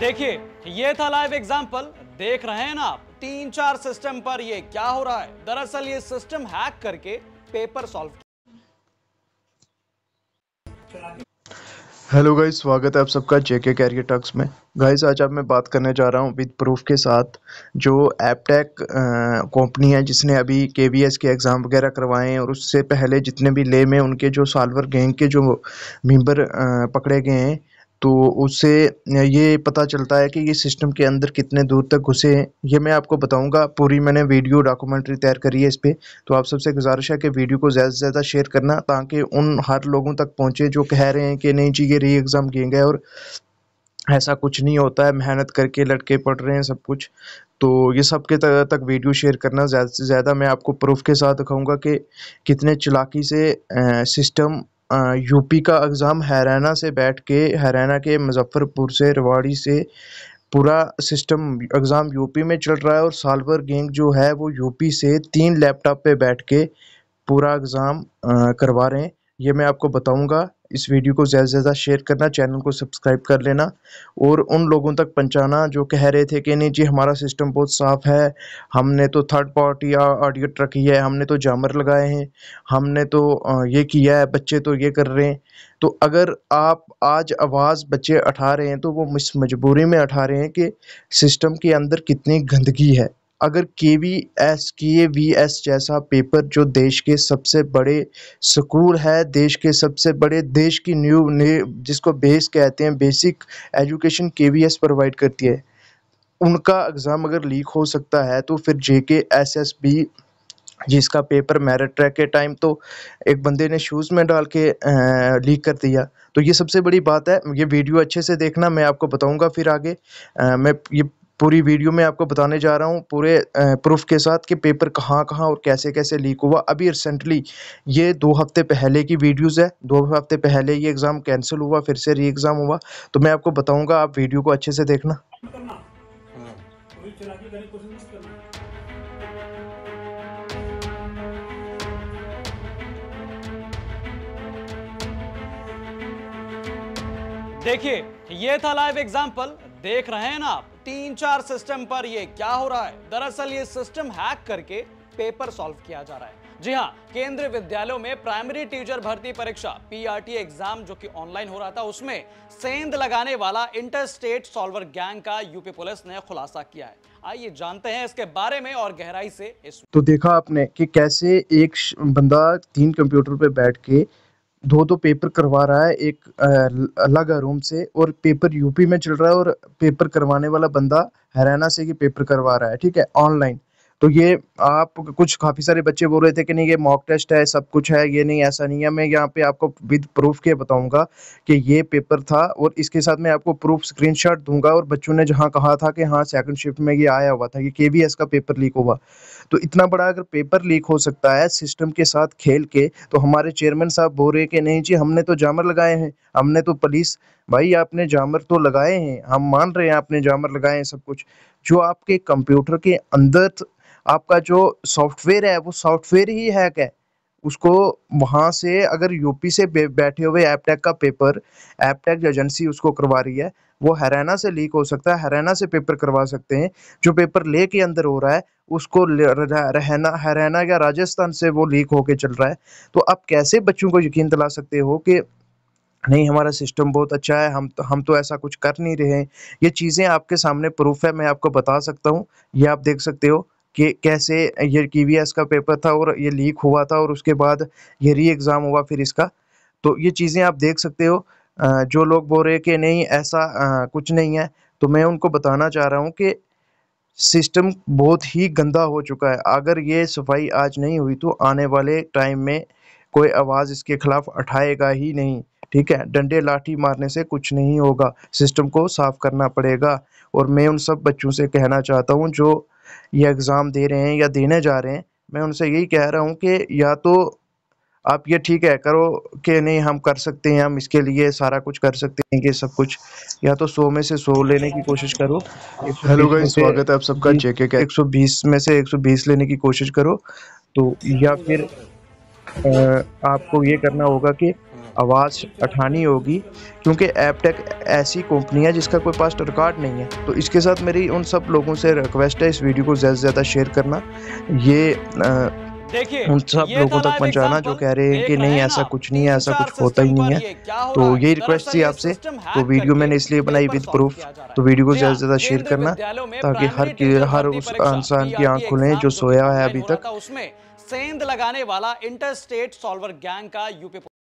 देखिए ये था लाइव एग्जाम्पल देख रहे हैं ना आप तीन चार सिस्टम पर ये क्या हो रहा है दरअसल ये सिस्टम हैक करके पेपर सॉल्व हेलो गाइस स्वागत है आप सबका जेके कैरियर टक्स में गाइस आज आप मैं बात करने जा रहा हूँ विद प्रूफ के साथ जो एपटेक कंपनी है जिसने अभी के के एग्ज़ाम वगैरह करवाए हैं और उससे पहले जितने भी ले में उनके जो सालवर गैंग के जो मेंबर पकड़े गए हैं तो उससे ये पता चलता है कि ये सिस्टम के अंदर कितने दूर तक घुसे हैं ये मैं आपको बताऊंगा पूरी मैंने वीडियो डॉक्यूमेंट्री तैयार करी है इस पर तो आप सबसे गुजारिश है कि वीडियो को ज़्यादा से ज़्यादा शेयर करना ताकि उन हर लोगों तक पहुँचे जो कह रहे हैं कि नहीं जी ये री एग्ज़ाम किए गए और ऐसा कुछ नहीं होता है मेहनत करके लड़के पढ़ रहे हैं सब कुछ तो ये सब के तक, तक वीडियो शेयर करना ज़्यादा से ज़्यादा मैं आपको प्रूफ के साथ दिखाऊंगा कि कितने चलाकी से सिस्टम यूपी का एग्ज़ाम हरियाणा से बैठ के हरियाणा के मुज़फ़्फ़रपुर से रेवाड़ी से पूरा सिस्टम एग्ज़ाम यूपी में चल रहा है और सालवर गेंग जो है वो यूपी से तीन लैपटॉप पे बैठ के पूरा एग्ज़ाम करवा रहे हैं ये मैं आपको बताऊंगा इस वीडियो को ज़्यादा से ज़्यादा शेयर करना चैनल को सब्सक्राइब कर लेना और उन लोगों तक पहुँचाना जो कह रहे थे कि नहीं जी हमारा सिस्टम बहुत साफ़ है हमने तो थर्ड पार्टी ऑडियो ट्रक ही है हमने तो जामर लगाए हैं हमने तो ये किया है बच्चे तो ये कर रहे हैं तो अगर आप आज आवाज़ बच्चे उठा रहे हैं तो वो मजबूरी में उठा रहे हैं कि सिस्टम के अंदर कितनी गंदगी है अगर K V S K V S जैसा पेपर जो देश के सबसे बड़े स्कूल है देश के सबसे बड़े देश की न्यू जिसको बेस कहते हैं basic education K V S provide करती है उनका एग्ज़ाम अगर लीक हो सकता है तो फिर J K S S B जिसका पेपर मेरिट ट्रैक के टाइम तो एक बंदे ने शूज़ में डाल के लीक कर दिया तो ये सबसे बड़ी बात है ये वीडियो अच्छे से देखना मैं आपको बताऊंगा फिर आगे आ, मैं ये पूरी वीडियो में आपको बताने जा रहा हूँ पूरे प्रूफ के साथ कि पेपर कहाँ कहाँ और कैसे कैसे लीक हुआ अभी रिसेंटली ये दो हफ्ते पहले की वीडियोज़ है दो हफ्ते पहले ये एग्ज़ाम कैंसिल हुआ फिर से री एग्ज़ाम हुआ तो मैं आपको बताऊँगा आप वीडियो को अच्छे से देखना देखिए ये था लाइव एग्जाम्पल देख रहे हैं ना आप तीन चार सिस्टम पर ये क्या हो रहा है दरअसल ये सिस्टम हैक करके पेपर सॉल्व किया जा रहा है जी हाँ केंद्रीय विद्यालयों में प्राइमरी टीचर भर्ती परीक्षा पीआरटी एग्जाम जो कि ऑनलाइन हो रहा था उसमें सेंध लगाने वाला इंटर स्टेट सॉल्वर गैंग का यूपी पुलिस ने खुलासा किया है आइए जानते हैं इसके बारे में और गहराई से इस तो देखा आपने कि कैसे एक बंदा तीन कंप्यूटर पे बैठ के दो दो पेपर करवा रहा है एक अलग रूम से और पेपर यूपी में चल रहा है और पेपर करवाने वाला बंदा हरियाणा से ये पेपर करवा रहा है ठीक है ऑनलाइन तो ये आप कुछ काफ़ी सारे बच्चे बोल रहे थे कि नहीं ये मॉक टेस्ट है सब कुछ है ये नहीं ऐसा नहीं है मैं यहाँ पे आपको विद प्रूफ के बताऊंगा कि ये पेपर था और इसके साथ मैं आपको प्रूफ स्क्रीनशॉट दूंगा और बच्चों ने जहाँ कहा था कि हाँ सेकंड शिफ्ट में ये आया हुआ था कि के का पेपर लीक हुआ तो इतना बड़ा अगर पेपर लीक हो सकता है सिस्टम के साथ खेल के तो हमारे चेयरमैन साहब बोल रहे कि नहीं जी हमने तो जामर लगाए हैं हमने तो पुलिस भाई आपने जामर तो लगाए हैं हम मान रहे हैं आपने जामर लगाए हैं सब कुछ जो आपके कंप्यूटर के अंदर आपका जो सॉफ्टवेयर है वो सॉफ्टवेयर ही हैक है उसको वहाँ से अगर यूपी से बैठे हुए एपटेक का पेपर एपटेक एजेंसी उसको करवा रही है वो हरियाणा से लीक हो सकता है हरियाणा से पेपर करवा सकते हैं जो पेपर ले के अंदर हो रहा है उसको रहना हरियाणा या राजस्थान से वो लीक होके चल रहा है तो आप कैसे बच्चों को यकीन दिला सकते हो कि नहीं हमारा सिस्टम बहुत अच्छा है हम तो हम तो ऐसा कुछ कर नहीं रहे हैं ये चीज़ें आपके सामने प्रूफ है मैं आपको बता सकता हूँ ये आप देख सकते हो कि कैसे ये टीवीएस का पेपर था और ये लीक हुआ था और उसके बाद ये री एग्ज़ाम हुआ फिर इसका तो ये चीज़ें आप देख सकते हो जो लोग बोल रहे कि नहीं ऐसा कुछ नहीं है तो मैं उनको बताना चाह रहा हूँ कि सिस्टम बहुत ही गंदा हो चुका है अगर ये सफाई आज नहीं हुई तो आने वाले टाइम में कोई आवाज़ इसके खिलाफ उठाएगा ही नहीं ठीक है डंडे लाठी मारने से कुछ नहीं होगा सिस्टम को साफ करना पड़ेगा और मैं उन सब बच्चों से कहना चाहता हूँ जो ये एग्ज़ाम दे रहे हैं या देने जा रहे हैं मैं उनसे यही कह रहा हूँ कि या तो आप ये ठीक है करो कि नहीं हम कर सकते हैं हम इसके लिए सारा कुछ कर सकते हैं कि सब कुछ या तो सौ में से सौ लेने की कोशिश करो हेलो स्वागत है आप सबका चेक एक सौ बीस में से एक सौ बीस लेने की कोशिश करो तो या फिर आपको ये करना होगा कि आवाज़ उठानी होगी क्योंकि एपटेक ऐसी कंपनी है जिसका कोई पास रिकॉर्ड नहीं है तो इसके साथ मेरी उन सब लोगों से रिक्वेस्ट है इस वीडियो को ज़्यादा से ज़्यादा शेयर करना ये आ, उन सब लोगों तो तक पहुंचाना जो कह रहे हैं कि नहीं ऐसा कुछ नहीं है ऐसा कुछ होता ही नहीं है तो यही रिक्वेस्ट थी आपसे तो वीडियो मैंने इसलिए बनाई विद प्रूफ तो वीडियो को ज़्यादा से ज़्यादा शेयर करना ताकि हर हर उस इंसान की आंख खुलें जो सोया है अभी तक सेंध लगाने वाला इंटर स्टेट सॉल्वर गैंग का यूपी